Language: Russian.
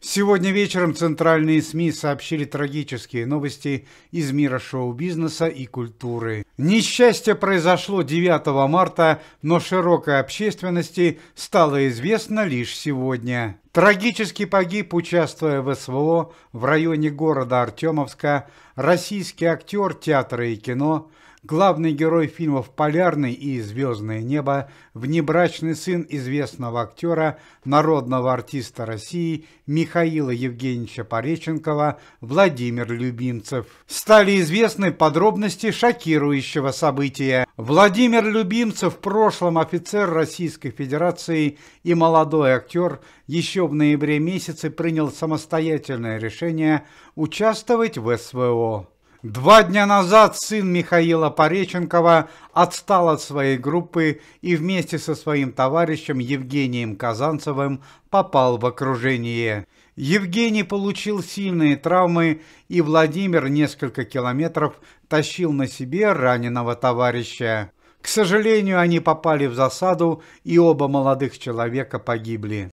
Сегодня вечером центральные СМИ сообщили трагические новости из мира шоу-бизнеса и культуры. Несчастье произошло 9 марта, но широкой общественности стало известно лишь сегодня. Трагически погиб, участвуя в СВО в районе города Артемовска, российский актер театра и кино, главный герой фильмов «Полярный» и «Звездное небо», внебрачный сын известного актера, народного артиста России Михаила Евгеньевича Пореченкова Владимир Любимцев. Стали известны подробности шокирующего события. Владимир Любимцев, в прошлом офицер Российской Федерации и молодой актер, еще в ноябре месяце принял самостоятельное решение участвовать в СВО. Два дня назад сын Михаила Пореченкова отстал от своей группы и вместе со своим товарищем Евгением Казанцевым попал в окружение. Евгений получил сильные травмы, и Владимир несколько километров тащил на себе раненого товарища. К сожалению, они попали в засаду, и оба молодых человека погибли.